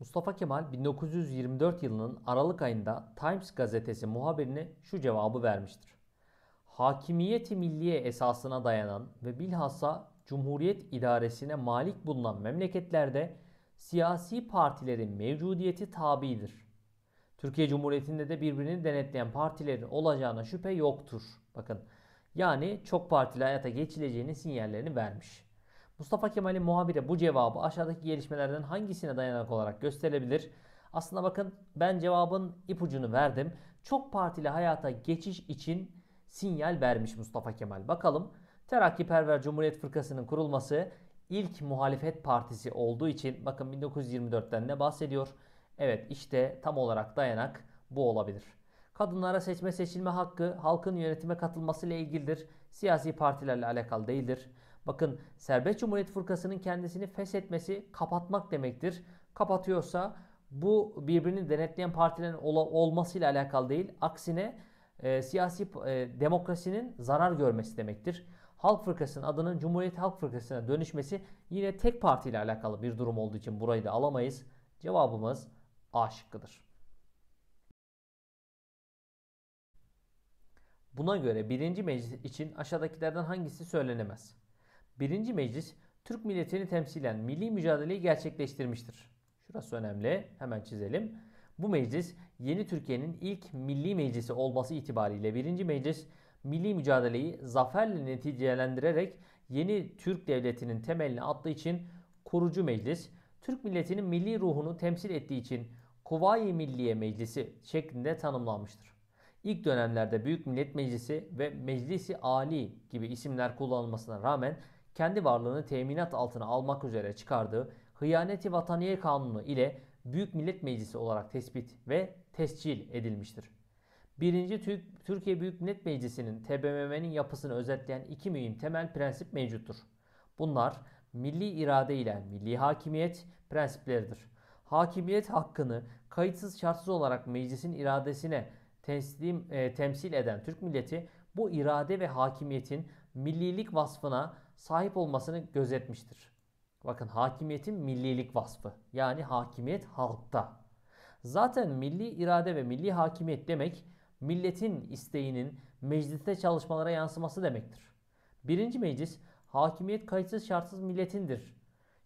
Mustafa Kemal 1924 yılının Aralık ayında Times gazetesi muhabirine şu cevabı vermiştir. Hakimiyeti milliye esasına dayanan ve bilhassa Cumhuriyet idaresine malik bulunan memleketlerde siyasi partilerin mevcudiyeti tabidir. Türkiye Cumhuriyeti'nde de birbirini denetleyen partilerin olacağına şüphe yoktur. Bakın yani çok partili hayata geçileceğinin sinyallerini vermiş. Mustafa Kemal'in muhabire bu cevabı aşağıdaki gelişmelerden hangisine dayanak olarak gösterilebilir? Aslında bakın ben cevabın ipucunu verdim. Çok partili hayata geçiş için sinyal vermiş Mustafa Kemal. Bakalım Terakkiperver Cumhuriyet Fırkası'nın kurulması ilk muhalefet partisi olduğu için bakın 1924'ten ne bahsediyor? Evet işte tam olarak dayanak bu olabilir. Kadınlara seçme seçilme hakkı halkın yönetime katılmasıyla ilgilidir. Siyasi partilerle alakalı değildir. Bakın serbest cumhuriyet fırkasının kendisini feshetmesi kapatmak demektir. Kapatıyorsa bu birbirini denetleyen partilerin ol- olmasıyla alakalı değil. Aksine e, siyasi e, demokrasinin zarar görmesi demektir. Halk Fırkası'nın adının Cumhuriyet Halk Fırkası'na dönüşmesi yine tek partiyle alakalı bir durum olduğu için burayı da alamayız. Cevabımız A şıkkıdır. Buna göre birinci meclis için aşağıdakilerden hangisi söylenemez? 1. Meclis Türk milletini temsilen milli mücadeleyi gerçekleştirmiştir. Şurası önemli. Hemen çizelim. Bu meclis yeni Türkiye'nin ilk milli meclisi olması itibariyle 1. Meclis milli mücadeleyi zaferle neticelendirerek yeni Türk devletinin temelini attığı için kurucu meclis, Türk milletinin milli ruhunu temsil ettiği için Kuvayi Milliye Meclisi şeklinde tanımlanmıştır. İlk dönemlerde Büyük Millet Meclisi ve Meclisi Ali gibi isimler kullanılmasına rağmen kendi varlığını teminat altına almak üzere çıkardığı Hıyaneti Vataniye Kanunu ile Büyük Millet Meclisi olarak tespit ve tescil edilmiştir. 1. Türk, Türkiye Büyük Millet Meclisi'nin TBMM'nin yapısını özetleyen iki mühim temel prensip mevcuttur. Bunlar milli irade ile milli hakimiyet prensipleridir. Hakimiyet hakkını kayıtsız şartsız olarak meclisin iradesine teslim, e, temsil eden Türk milleti bu irade ve hakimiyetin millilik vasfına sahip olmasını gözetmiştir. Bakın hakimiyetin millilik vasfı yani hakimiyet halkta. Zaten milli irade ve milli hakimiyet demek milletin isteğinin mecliste çalışmalara yansıması demektir. Birinci meclis hakimiyet kayıtsız şartsız milletindir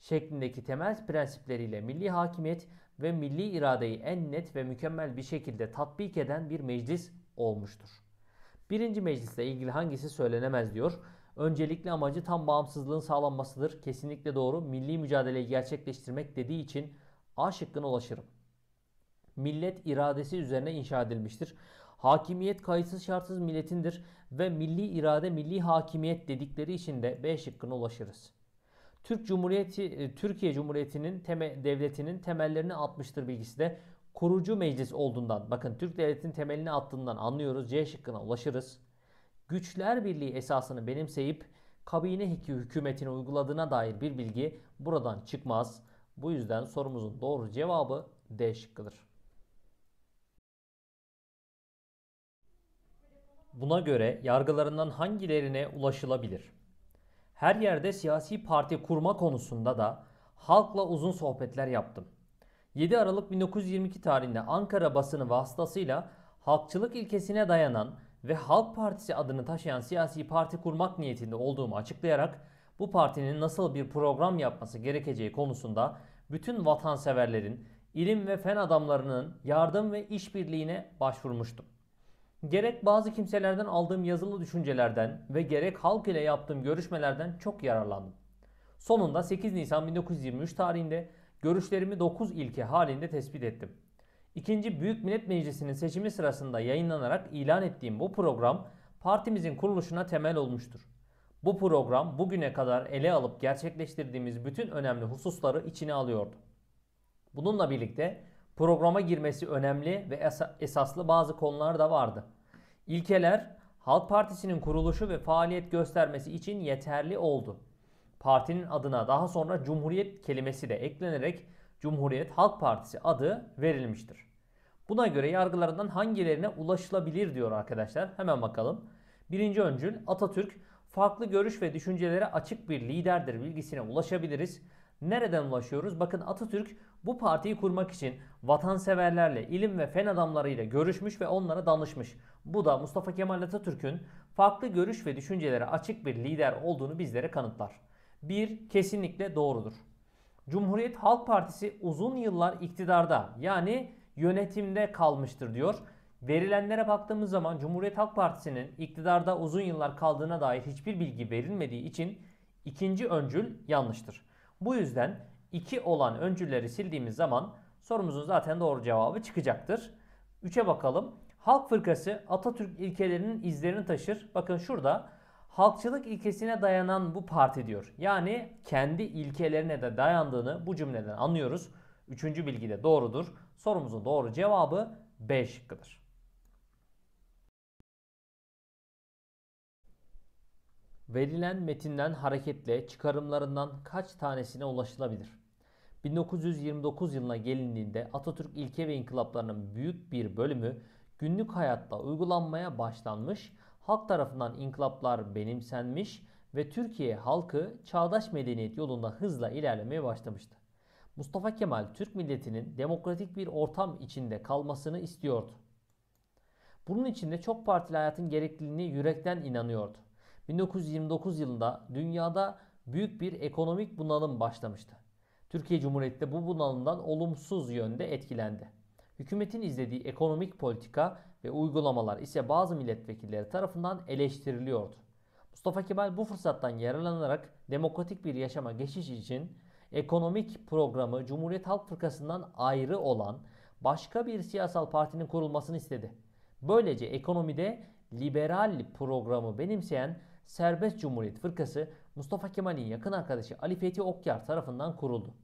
şeklindeki temel prensipleriyle milli hakimiyet ve milli iradeyi en net ve mükemmel bir şekilde tatbik eden bir meclis olmuştur. Birinci meclisle ilgili hangisi söylenemez diyor. Öncelikle amacı tam bağımsızlığın sağlanmasıdır. Kesinlikle doğru. Milli mücadeleyi gerçekleştirmek dediği için A şıkkına ulaşırım. Millet iradesi üzerine inşa edilmiştir. Hakimiyet kayıtsız şartsız milletindir ve milli irade milli hakimiyet dedikleri için de B şıkkına ulaşırız. Türk Cumhuriyeti e, Türkiye Cumhuriyeti'nin teme, devletinin temellerini atmıştır bilgisi de kurucu meclis olduğundan bakın Türk devletinin temelini attığından anlıyoruz. C şıkkına ulaşırız güçler birliği esasını benimseyip kabine hükümetini uyguladığına dair bir bilgi buradan çıkmaz. Bu yüzden sorumuzun doğru cevabı D şıkkıdır. Buna göre yargılarından hangilerine ulaşılabilir? Her yerde siyasi parti kurma konusunda da halkla uzun sohbetler yaptım. 7 Aralık 1922 tarihinde Ankara basını vasıtasıyla halkçılık ilkesine dayanan ve Halk Partisi adını taşıyan siyasi parti kurmak niyetinde olduğumu açıklayarak bu partinin nasıl bir program yapması gerekeceği konusunda bütün vatanseverlerin, ilim ve fen adamlarının yardım ve işbirliğine başvurmuştum. Gerek bazı kimselerden aldığım yazılı düşüncelerden ve gerek halk ile yaptığım görüşmelerden çok yararlandım. Sonunda 8 Nisan 1923 tarihinde görüşlerimi 9 ilke halinde tespit ettim. İkinci Büyük Millet Meclisi'nin seçimi sırasında yayınlanarak ilan ettiğim bu program partimizin kuruluşuna temel olmuştur. Bu program bugüne kadar ele alıp gerçekleştirdiğimiz bütün önemli hususları içine alıyordu. Bununla birlikte programa girmesi önemli ve esaslı bazı konular da vardı. İlkeler Halk Partisi'nin kuruluşu ve faaliyet göstermesi için yeterli oldu. Partinin adına daha sonra Cumhuriyet kelimesi de eklenerek Cumhuriyet Halk Partisi adı verilmiştir. Buna göre yargılarından hangilerine ulaşılabilir diyor arkadaşlar. Hemen bakalım. Birinci öncül Atatürk farklı görüş ve düşüncelere açık bir liderdir bilgisine ulaşabiliriz. Nereden ulaşıyoruz? Bakın Atatürk bu partiyi kurmak için vatanseverlerle, ilim ve fen adamlarıyla görüşmüş ve onlara danışmış. Bu da Mustafa Kemal Atatürk'ün farklı görüş ve düşüncelere açık bir lider olduğunu bizlere kanıtlar. Bir Kesinlikle doğrudur. Cumhuriyet Halk Partisi uzun yıllar iktidarda yani yönetimde kalmıştır diyor. Verilenlere baktığımız zaman Cumhuriyet Halk Partisi'nin iktidarda uzun yıllar kaldığına dair hiçbir bilgi verilmediği için ikinci öncül yanlıştır. Bu yüzden iki olan öncülleri sildiğimiz zaman sorumuzun zaten doğru cevabı çıkacaktır. Üçe bakalım. Halk Fırkası Atatürk ilkelerinin izlerini taşır. Bakın şurada halkçılık ilkesine dayanan bu parti diyor. Yani kendi ilkelerine de dayandığını bu cümleden anlıyoruz. Üçüncü bilgi de doğrudur. Sorumuzun doğru cevabı B şıkkıdır. Verilen metinden hareketle çıkarımlarından kaç tanesine ulaşılabilir? 1929 yılına gelindiğinde Atatürk ilke ve inkılaplarının büyük bir bölümü günlük hayatta uygulanmaya başlanmış halk tarafından inkılaplar benimsenmiş ve Türkiye halkı çağdaş medeniyet yolunda hızla ilerlemeye başlamıştı. Mustafa Kemal Türk milletinin demokratik bir ortam içinde kalmasını istiyordu. Bunun için de çok partili hayatın gerekliliğini yürekten inanıyordu. 1929 yılında dünyada büyük bir ekonomik bunalım başlamıştı. Türkiye Cumhuriyeti de bu bunalımdan olumsuz yönde etkilendi. Hükümetin izlediği ekonomik politika ve uygulamalar ise bazı milletvekilleri tarafından eleştiriliyordu. Mustafa Kemal bu fırsattan yararlanarak demokratik bir yaşama geçiş için ekonomik programı Cumhuriyet Halk Fırkası'ndan ayrı olan başka bir siyasal partinin kurulmasını istedi. Böylece ekonomide liberal programı benimseyen Serbest Cumhuriyet Fırkası Mustafa Kemal'in yakın arkadaşı Ali Fethi Okyar tarafından kuruldu.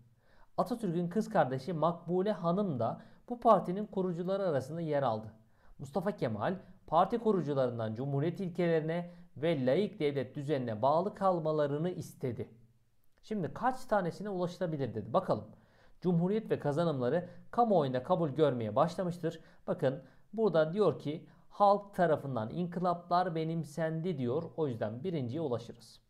Atatürk'ün kız kardeşi Makbule Hanım da bu partinin kurucuları arasında yer aldı. Mustafa Kemal parti kurucularından cumhuriyet ilkelerine ve layık devlet düzenine bağlı kalmalarını istedi. Şimdi kaç tanesine ulaşılabilir dedi. Bakalım. Cumhuriyet ve kazanımları kamuoyunda kabul görmeye başlamıştır. Bakın burada diyor ki halk tarafından inkılaplar benimsendi diyor. O yüzden birinciye ulaşırız.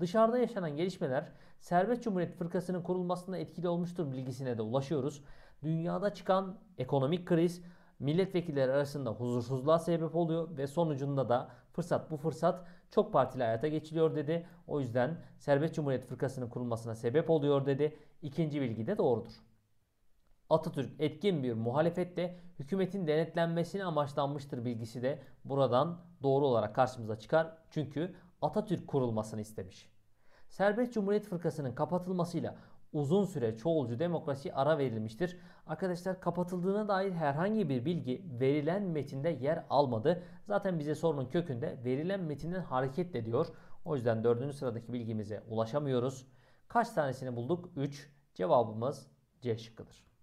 Dışarıda yaşanan gelişmeler Serbest Cumhuriyet Fırkası'nın kurulmasında etkili olmuştur bilgisine de ulaşıyoruz. Dünyada çıkan ekonomik kriz milletvekilleri arasında huzursuzluğa sebep oluyor ve sonucunda da fırsat bu fırsat çok partili hayata geçiliyor dedi. O yüzden Serbest Cumhuriyet Fırkası'nın kurulmasına sebep oluyor dedi. İkinci bilgi de doğrudur. Atatürk etkin bir muhalefette hükümetin denetlenmesini amaçlanmıştır bilgisi de buradan doğru olarak karşımıza çıkar. Çünkü Atatürk kurulmasını istemiş. Serbest Cumhuriyet Fırkası'nın kapatılmasıyla uzun süre çoğulcu demokrasi ara verilmiştir. Arkadaşlar kapatıldığına dair herhangi bir bilgi verilen metinde yer almadı. Zaten bize sorunun kökünde verilen metinden hareketle diyor. O yüzden dördüncü sıradaki bilgimize ulaşamıyoruz. Kaç tanesini bulduk? 3. Cevabımız C şıkkıdır.